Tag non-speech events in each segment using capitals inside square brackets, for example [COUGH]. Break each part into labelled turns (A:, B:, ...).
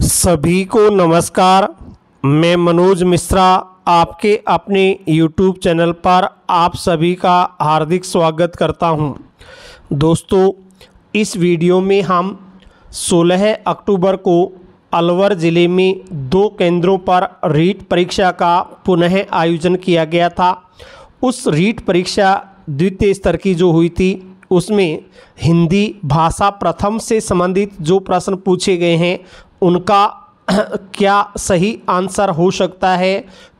A: सभी को नमस्कार मैं मनोज मिश्रा आपके अपने YouTube चैनल पर आप सभी का हार्दिक स्वागत करता हूं। दोस्तों इस वीडियो में हम 16 अक्टूबर को अलवर ज़िले में दो केंद्रों पर रीट परीक्षा का पुनः आयोजन किया गया था उस रीट परीक्षा द्वितीय स्तर की जो हुई थी उसमें हिंदी भाषा प्रथम से संबंधित जो प्रश्न पूछे गए हैं उनका [CLEARS THROAT] क्या सही आंसर हो सकता है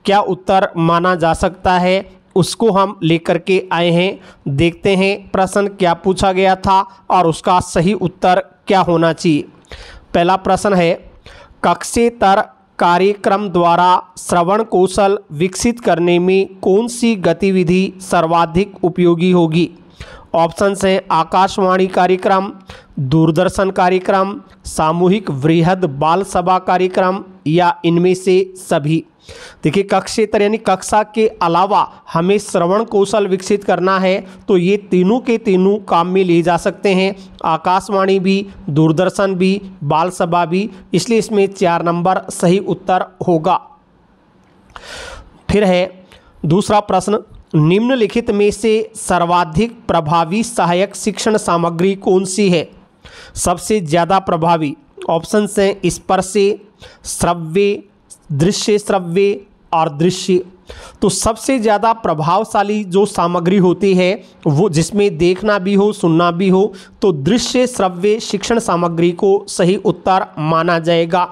A: क्या उत्तर माना जा सकता है उसको हम लेकर के आए हैं देखते हैं प्रश्न क्या पूछा गया था और उसका सही उत्तर क्या होना चाहिए पहला प्रश्न है कक्षेतर कार्यक्रम द्वारा श्रवण कौशल विकसित करने में कौन सी गतिविधि सर्वाधिक उपयोगी होगी ऑप्शन हैं आकाशवाणी कार्यक्रम दूरदर्शन कार्यक्रम सामूहिक वृहद बाल सभा कार्यक्रम या इनमें से सभी देखिए कक्षेतर यानी कक्षा के अलावा हमें श्रवण कौशल विकसित करना है तो ये तीनों के तीनों काम में लिए जा सकते हैं आकाशवाणी भी दूरदर्शन भी बाल सभा भी इसलिए इसमें चार नंबर सही उत्तर होगा फिर है दूसरा प्रश्न निम्नलिखित में से सर्वाधिक प्रभावी सहायक शिक्षण सामग्री कौन सी है सबसे ज़्यादा प्रभावी ऑप्शन हैं स्पर्श श्रव्य दृश्य श्रव्य और दृश्य तो सबसे ज़्यादा प्रभावशाली जो सामग्री होती है वो जिसमें देखना भी हो सुनना भी हो तो दृश्य श्रव्य शिक्षण सामग्री को सही उत्तर माना जाएगा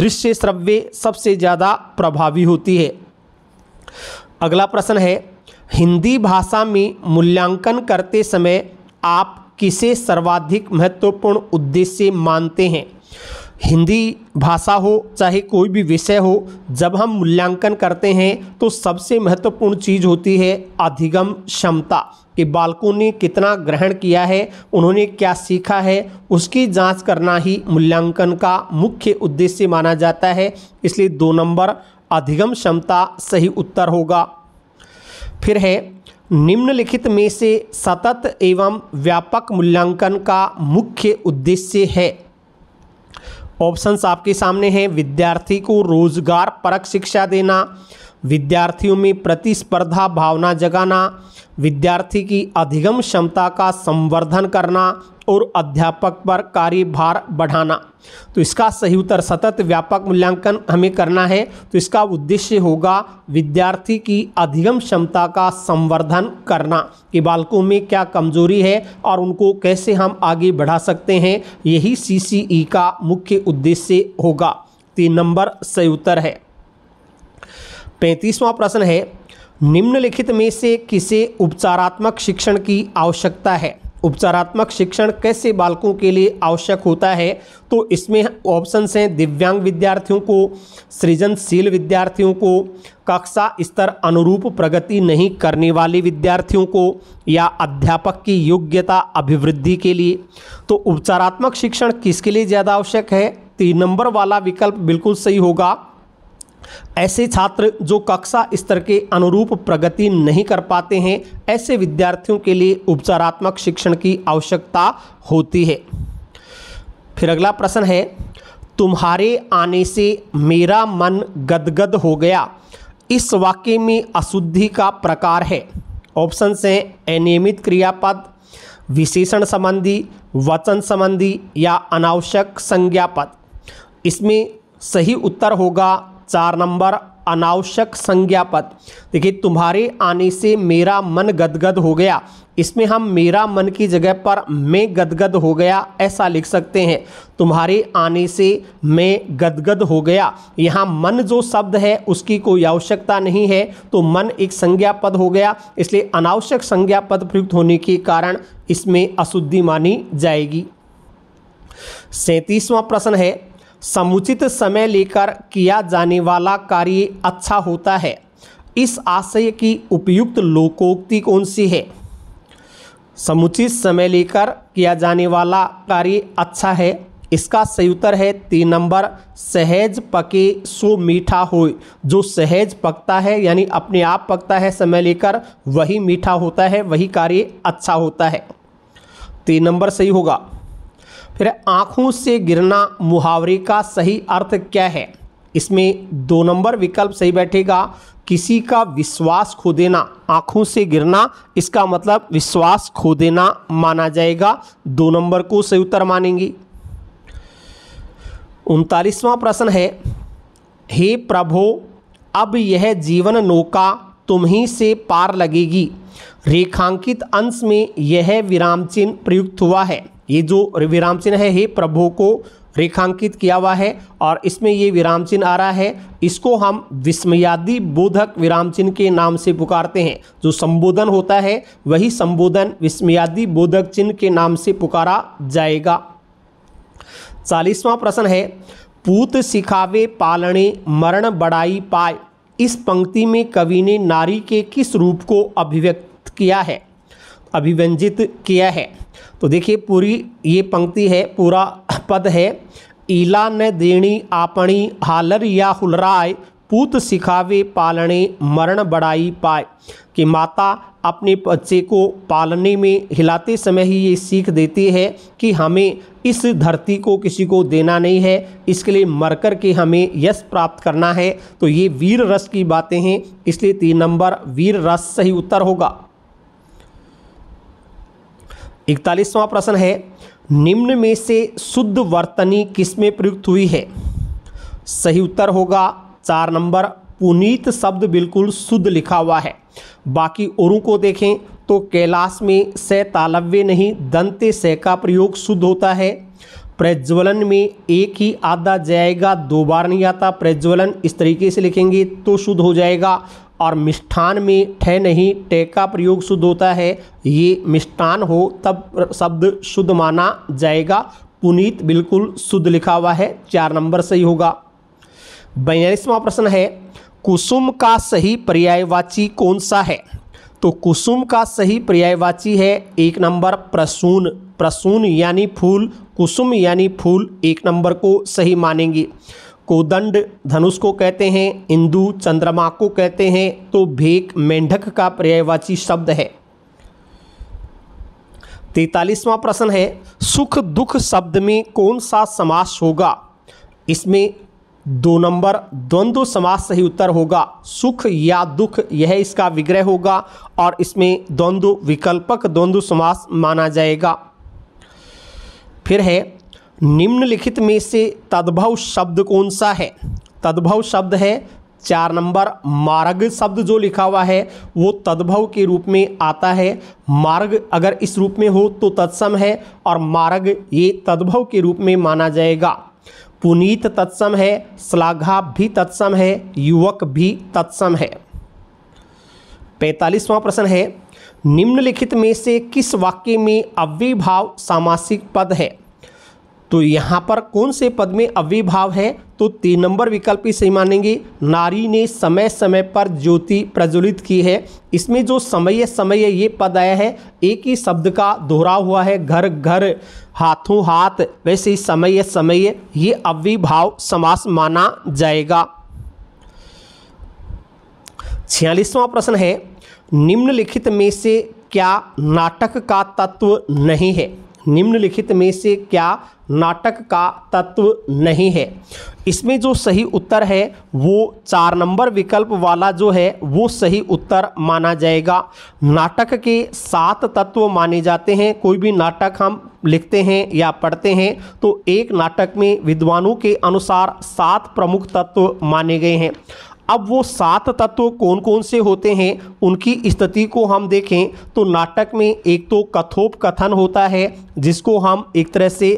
A: दृश्य श्रव्य सबसे ज़्यादा प्रभावी होती है अगला प्रश्न है हिंदी भाषा में मूल्यांकन करते समय आप किसे सर्वाधिक महत्वपूर्ण उद्देश्य मानते हैं हिंदी भाषा हो चाहे कोई भी विषय हो जब हम मूल्यांकन करते हैं तो सबसे महत्वपूर्ण चीज़ होती है अधिगम क्षमता कि बालकों ने कितना ग्रहण किया है उन्होंने क्या सीखा है उसकी जांच करना ही मूल्यांकन का मुख्य उद्देश्य माना जाता है इसलिए दो नंबर अधिगम क्षमता सही उत्तर होगा फिर है निम्नलिखित में से सतत एवं व्यापक मूल्यांकन का मुख्य उद्देश्य है ऑप्शंस आपके सामने हैं विद्यार्थी को रोजगार परक शिक्षा देना विद्यार्थियों में प्रतिस्पर्धा भावना जगाना विद्यार्थी की अधिगम क्षमता का संवर्धन करना और अध्यापक पर कार्यभार बढ़ाना तो इसका सही उत्तर सतत व्यापक मूल्यांकन हमें करना है तो इसका उद्देश्य होगा विद्यार्थी की अधिगम क्षमता का संवर्धन करना कि बालकों में क्या कमजोरी है और उनको कैसे हम आगे बढ़ा सकते हैं यही सीसीई e का मुख्य उद्देश्य होगा तीन नंबर सही उत्तर है पैंतीसवां प्रश्न है निम्नलिखित में से किसे उपचारात्मक शिक्षण की आवश्यकता है उपचारात्मक शिक्षण कैसे बालकों के लिए आवश्यक होता है तो इसमें ऑप्शंस हैं दिव्यांग विद्यार्थियों को सृजनशील विद्यार्थियों को कक्षा स्तर अनुरूप प्रगति नहीं करने वाले विद्यार्थियों को या अध्यापक की योग्यता अभिवृद्धि के लिए तो उपचारात्मक शिक्षण किसके लिए ज़्यादा आवश्यक है तीन तो नंबर वाला विकल्प बिल्कुल सही होगा ऐसे छात्र जो कक्षा स्तर के अनुरूप प्रगति नहीं कर पाते हैं ऐसे विद्यार्थियों के लिए उपचारात्मक शिक्षण की आवश्यकता होती है फिर अगला प्रश्न है तुम्हारे आने से मेरा मन गदगद हो गया इस वाक्य में अशुद्धि का प्रकार है ऑप्शन हैं अनियमित क्रियापद विशेषण संबंधी वचन संबंधी या अनावश्यक संज्ञापद इसमें सही उत्तर होगा चार नंबर अनावश्यक संज्ञा पद देखिए तुम्हारे आने से मेरा मन गदगद हो गया इसमें हम मेरा मन की जगह पर मैं गदगद हो गया ऐसा लिख सकते हैं तुम्हारे आने से मैं गदगद हो गया यहाँ मन जो शब्द है उसकी कोई आवश्यकता नहीं है तो मन एक संज्ञा पद हो गया इसलिए अनावश्यक संज्ञा पद प्रयुक्त होने के कारण इसमें अशुद्धि मानी जाएगी सैंतीसवां प्रश्न है समुचित समय लेकर किया जाने वाला कार्य अच्छा होता है इस आशय की उपयुक्त लोकोक्ति कौन सी है समुचित समय लेकर किया जाने वाला कार्य अच्छा है इसका सही उत्तर है तीन नंबर सहज पके सो मीठा हो जो सहज पकता है यानी अपने आप पकता है समय लेकर वही मीठा होता है वही कार्य अच्छा होता है तीन नंबर सही होगा फिर आँखों से गिरना मुहावरे का सही अर्थ क्या है इसमें दो नंबर विकल्प सही बैठेगा किसी का विश्वास खो देना आँखों से गिरना इसका मतलब विश्वास खो देना माना जाएगा दो नंबर को सही उत्तर मानेंगे उनतालीसवां प्रश्न है हे प्रभो अब यह जीवन नौका तुम्ही से पार लगेगी रेखांकित अंश में यह विराम चिन्ह प्रयुक्त हुआ है ये जो विराम चिन्ह है हे प्रभु को रेखांकित किया हुआ है और इसमें ये विराम चिन्ह आ रहा है इसको हम विस्मयादि बोधक विराम चिन्ह के नाम से पुकारते हैं जो संबोधन होता है वही संबोधन विस्मयादि बोधक चिन्ह के नाम से पुकारा जाएगा चालीसवां प्रश्न है पूत सिखावे पालने मरण बड़ाई पाए इस पंक्ति में कवि ने नारी के किस रूप को अभिव्यक्त किया है अभिव्यंजित किया है तो देखिए पूरी ये पंक्ति है पूरा पद है ईला न देणी आपणी हालर या हुलराय पूत सिखावे पालने मरण बड़ाई पाए कि माता अपने बच्चे को पालने में हिलाते समय ही ये सीख देती है कि हमें इस धरती को किसी को देना नहीं है इसके लिए मर कर के हमें यश प्राप्त करना है तो ये वीर रस की बातें हैं इसलिए तीन नंबर वीर रस सही उत्तर होगा इकतालीसवां प्रश्न है निम्न में से शुद्ध वर्तनी किसमें प्रयुक्त हुई है सही उत्तर होगा चार नंबर पुनीत शब्द बिल्कुल शुद्ध लिखा हुआ है बाकी औरों को देखें तो कैलाश में स तालव्य नहीं दंते स का प्रयोग शुद्ध होता है प्रज्वलन में एक ही आधा जाएगा दो बार नहीं आता प्रज्वलन इस तरीके से लिखेंगे तो शुद्ध हो जाएगा और मिष्ठान में ठे नहीं टे का प्रयोग शुद्ध होता है ये मिष्ठान हो तब शब्द शुद्ध माना जाएगा पुनीत बिल्कुल शुद्ध लिखा हुआ है चार नंबर सही होगा बयालीसवा प्रश्न है कुसुम का सही पर्यायवाची कौन सा है तो कुसुम का सही पर्यायवाची है एक नंबर प्रसून प्रसून यानी फूल कुसुम यानी फूल एक नंबर को सही मानेंगे कोदंड धनुष को कहते हैं इंदु चंद्रमा को कहते हैं तो भेक मेंढक का पर्यायवाची शब्द है तैतालीसवां प्रश्न है सुख दुख शब्द में कौन सा समास होगा इसमें दो नंबर द्वंद्व समास सही उत्तर होगा सुख या दुख यह इसका विग्रह होगा और इसमें द्वंद्व विकल्पक द्वंद्व समास माना जाएगा फिर है निम्नलिखित में से तद्भव शब्द कौन सा है तद्भव शब्द है चार नंबर मार्ग शब्द जो लिखा हुआ है वो तद्भव के रूप में आता है मार्ग अगर इस रूप में हो तो तत्सम है और मार्ग ये तद्भव के रूप में माना जाएगा पुनीत तत्सम है श्लाघा भी तत्सम है युवक भी तत्सम है पैंतालीसवां प्रश्न है निम्नलिखित में से किस वाक्य में अव्यय भाव सामासिक पद है तो यहाँ पर कौन से पद में अव्यभाव है तो तीन नंबर विकल्प ही सही मानेंगे नारी ने समय समय पर ज्योति प्रज्वलित की है इसमें जो समय समय ये पद आया है एक ही शब्द का दोहरा हुआ है घर घर हाथों हाथ वैसे ही समय समय ये अव्यभाव समास माना जाएगा छियालीसवां प्रश्न है निम्नलिखित में से क्या नाटक का तत्व नहीं है निम्नलिखित में से क्या नाटक का तत्व नहीं है इसमें जो सही उत्तर है वो चार नंबर विकल्प वाला जो है वो सही उत्तर माना जाएगा नाटक के सात तत्व माने जाते हैं कोई भी नाटक हम लिखते हैं या पढ़ते हैं तो एक नाटक में विद्वानों के अनुसार सात प्रमुख तत्व माने गए हैं अब वो सात तत्व कौन कौन से होते हैं उनकी स्थिति को हम देखें तो नाटक में एक तो कथोपकथन होता है जिसको हम एक तरह से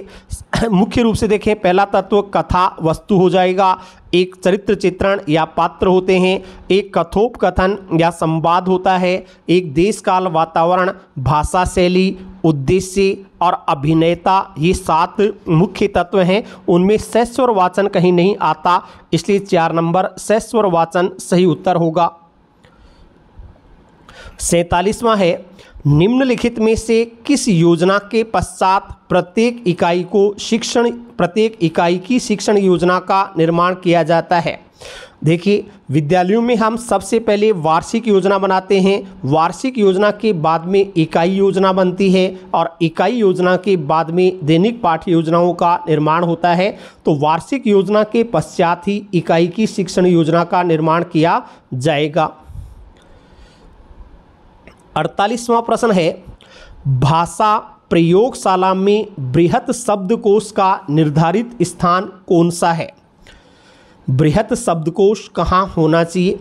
A: [CLEARS THROAT] मुख्य रूप से देखें पहला तत्व कथा वस्तु हो जाएगा एक चरित्र चित्रण या पात्र होते हैं एक कथोपकथन या संवाद होता है एक देश काल वातावरण भाषा शैली उद्देश्य और अभिनेता ये सात मुख्य तत्व हैं उनमें सैस्वर वाचन कहीं नहीं आता इसलिए चार नंबर सहस्वर वाचन सही उत्तर होगा सैतालीसवां है निम्नलिखित में से किस योजना के पश्चात प्रत्येक इकाई को शिक्षण प्रत्येक इकाई की शिक्षण योजना का निर्माण किया जाता है देखिए विद्यालयों में हम सबसे पहले वार्षिक योजना बनाते हैं वार्षिक योजना के बाद में इकाई योजना बनती है और इकाई योजना के बाद में दैनिक पाठ योजनाओं का निर्माण होता है तो वार्षिक योजना के पश्चात ही इकाई की शिक्षण योजना का निर्माण किया जाएगा अड़तालीसवां प्रश्न है भाषा प्रयोगशाला में बृहत शब्दकोश का निर्धारित स्थान कौन सा है बृहत शब्दकोश कहाँ होना चाहिए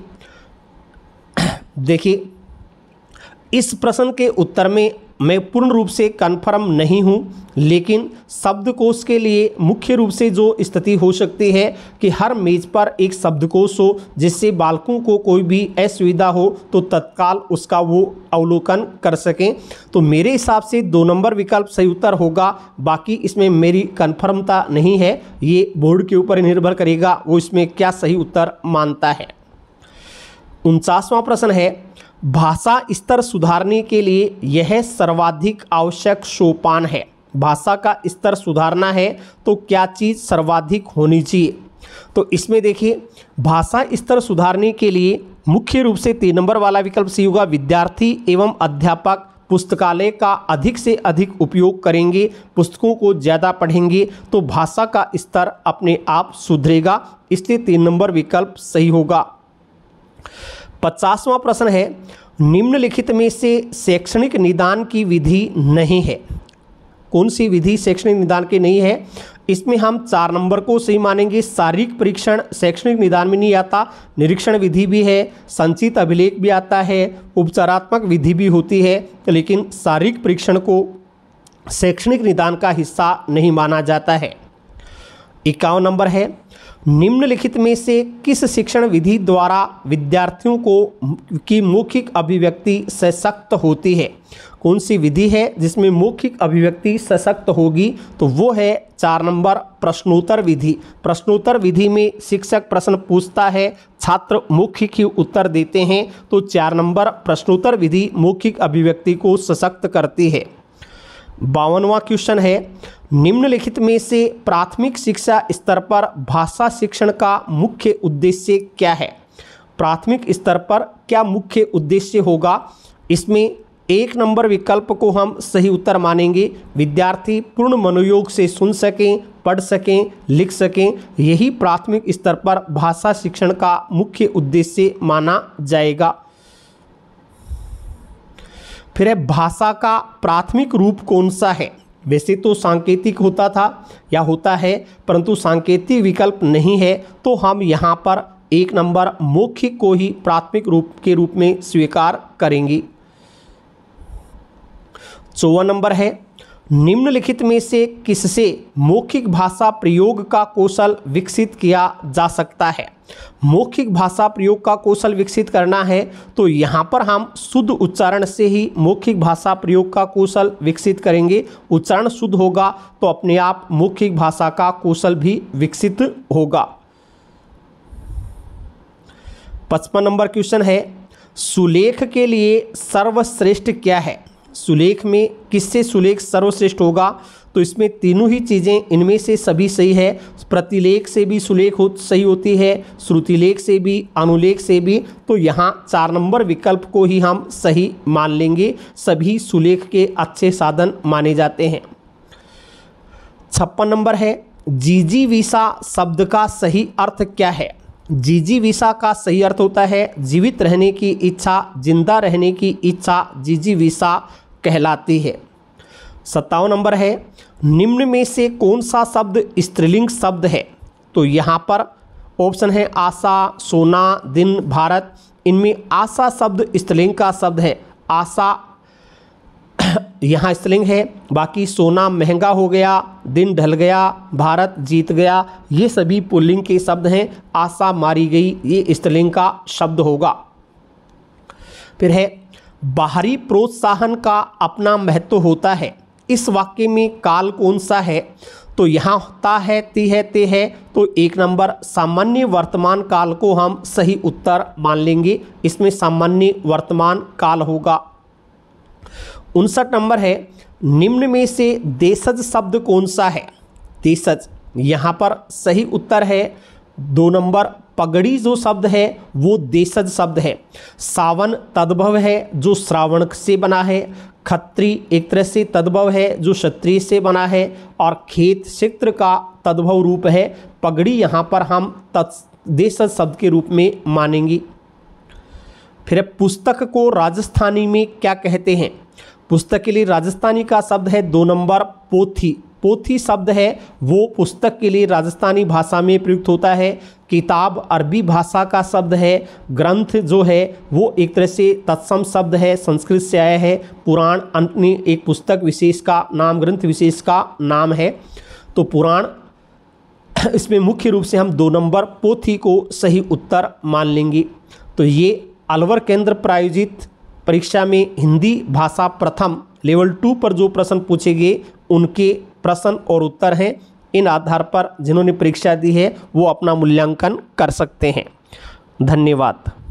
A: [CLEARS THROAT] देखिए इस प्रश्न के उत्तर में मैं पूर्ण रूप से कन्फर्म नहीं हूँ लेकिन शब्दकोश के लिए मुख्य रूप से जो स्थिति हो सकती है कि हर मेज पर एक शब्दकोश हो जिससे बालकों को कोई भी असुविधा हो तो तत्काल उसका वो अवलोकन कर सकें तो मेरे हिसाब से दो नंबर विकल्प सही उत्तर होगा बाकी इसमें मेरी कन्फर्मता नहीं है ये बोर्ड के ऊपर निर्भर करेगा वो इसमें क्या सही उत्तर मानता है उनचासवां प्रश्न है भाषा स्तर सुधारने के लिए यह सर्वाधिक आवश्यक सोपान है भाषा का स्तर सुधारना है तो क्या चीज़ सर्वाधिक होनी चाहिए तो इसमें देखिए भाषा स्तर सुधारने के लिए मुख्य रूप से तीन नंबर वाला विकल्प सी होगा विद्यार्थी एवं अध्यापक पुस्तकालय का अधिक से अधिक उपयोग करेंगे पुस्तकों को ज़्यादा पढ़ेंगे तो भाषा का स्तर अपने आप सुधरेगा इसलिए तीन नंबर विकल्प सही होगा पचासवां प्रश्न है निम्नलिखित में से शैक्षणिक निदान की विधि नहीं है कौन सी विधि शैक्षणिक निदान की नहीं है इसमें हम चार नंबर को सही मानेंगे शारीरिक परीक्षण शैक्षणिक निदान में नहीं आता निरीक्षण विधि भी है संचित अभिलेख भी आता है उपचारात्मक विधि भी होती है लेकिन शारीरिक परीक्षण को शैक्षणिक निदान का हिस्सा नहीं माना जाता है इक्यावन नंबर है निम्नलिखित में से किस शिक्षण विधि द्वारा विद्यार्थियों को की मौखिक अभिव्यक्ति सशक्त होती है कौन सी विधि है जिसमें मौखिक अभिव्यक्ति सशक्त होगी तो वो है चार नंबर प्रश्नोत्तर विधि प्रश्नोत्तर विधि में शिक्षक प्रश्न पूछता है छात्र मौखिक ही उत्तर देते हैं तो चार नंबर प्रश्नोत्तर विधि मौखिक अभिव्यक्ति को सशक्त करती है बावनवा क्वेश्चन है निम्नलिखित में से प्राथमिक शिक्षा स्तर पर भाषा शिक्षण का मुख्य उद्देश्य क्या है प्राथमिक स्तर पर क्या मुख्य उद्देश्य होगा इसमें एक नंबर विकल्प को हम सही उत्तर मानेंगे विद्यार्थी पूर्ण मनोयोग से सुन सकें पढ़ सकें लिख सकें यही प्राथमिक स्तर पर भाषा शिक्षण का मुख्य उद्देश्य माना जाएगा फिर है भाषा का प्राथमिक रूप कौन सा है वैसे तो सांकेतिक होता था या होता है परंतु सांकेतिक विकल्प नहीं है तो हम यहाँ पर एक नंबर मुख्य को ही प्राथमिक रूप के रूप में स्वीकार करेंगे चौवन नंबर है निम्नलिखित में से किससे मौखिक भाषा प्रयोग का कौशल विकसित किया जा सकता है मौखिक भाषा प्रयोग का कौशल विकसित करना है तो यहाँ पर हम शुद्ध उच्चारण से ही मौखिक भाषा प्रयोग का कौशल विकसित करेंगे उच्चारण शुद्ध होगा तो अपने आप मौखिक भाषा का कौशल भी विकसित होगा पचपन नंबर क्वेश्चन है सुलेख के लिए सर्वश्रेष्ठ क्या है सुलेख में किससे सुलेख सर्वश्रेष्ठ होगा तो इसमें तीनों ही चीज़ें इनमें से सभी सही है प्रतिलेख से भी सुलेख हो सही होती है श्रुतिलेख से भी अनुलेख से भी तो यहाँ चार नंबर विकल्प को ही हम सही मान लेंगे सभी सुलेख के अच्छे साधन माने जाते हैं छप्पन नंबर है जीजी विसा शब्द का सही अर्थ क्या है जीजी वीसा का सही अर्थ होता है जीवित रहने की इच्छा जिंदा रहने की इच्छा जीजी वीसा कहलाती है सत्तावन नंबर है निम्न में से कौन सा शब्द स्त्रीलिंग शब्द है तो यहाँ पर ऑप्शन है आशा सोना दिन भारत इनमें आशा शब्द स्त्रीलिंग का शब्द है आशा यहाँ स्थलिंग है बाकी सोना महंगा हो गया दिन ढल गया भारत जीत गया ये सभी पुल्लिंग के शब्द हैं आशा मारी गई ये स्त्रिंग का शब्द होगा फिर है बाहरी प्रोत्साहन का अपना महत्व होता है इस वाक्य में काल कौन सा है तो यहाँ होता है ते है ते है तो एक नंबर सामान्य वर्तमान काल को हम सही उत्तर मान लेंगे इसमें सामान्य वर्तमान काल होगा उनसठ नंबर है निम्न में से देशज शब्द कौन सा है देशज यहाँ पर सही उत्तर है दो नंबर पगड़ी जो शब्द है वो देशज शब्द है सावन तद्भव है जो श्रावण से बना है खत्री एक तरह से तद्भव है जो क्षत्रिय से बना है और खेत क्षेत्र का तद्भव रूप है पगड़ी यहाँ पर हम तत् देशज शब्द के रूप में मानेंगे फिर पुस्तक को राजस्थानी में क्या कहते हैं पुस्तक के लिए राजस्थानी का शब्द है दो नंबर पोथी पोथी शब्द है वो पुस्तक के लिए राजस्थानी भाषा में प्रयुक्त होता है किताब अरबी भाषा का शब्द है ग्रंथ जो है वो एक तरह से तत्सम शब्द है संस्कृत से आया है पुराण अंत में एक पुस्तक विशेष का नाम ग्रंथ विशेष का नाम है तो पुराण इसमें मुख्य रूप से हम दो नंबर पोथी को सही उत्तर मान लेंगे तो ये अलवर केंद्र प्रायोजित परीक्षा में हिंदी भाषा प्रथम लेवल टू पर जो प्रश्न पूछे गए उनके प्रश्न और उत्तर हैं इन आधार पर जिन्होंने परीक्षा दी है वो अपना मूल्यांकन कर सकते हैं धन्यवाद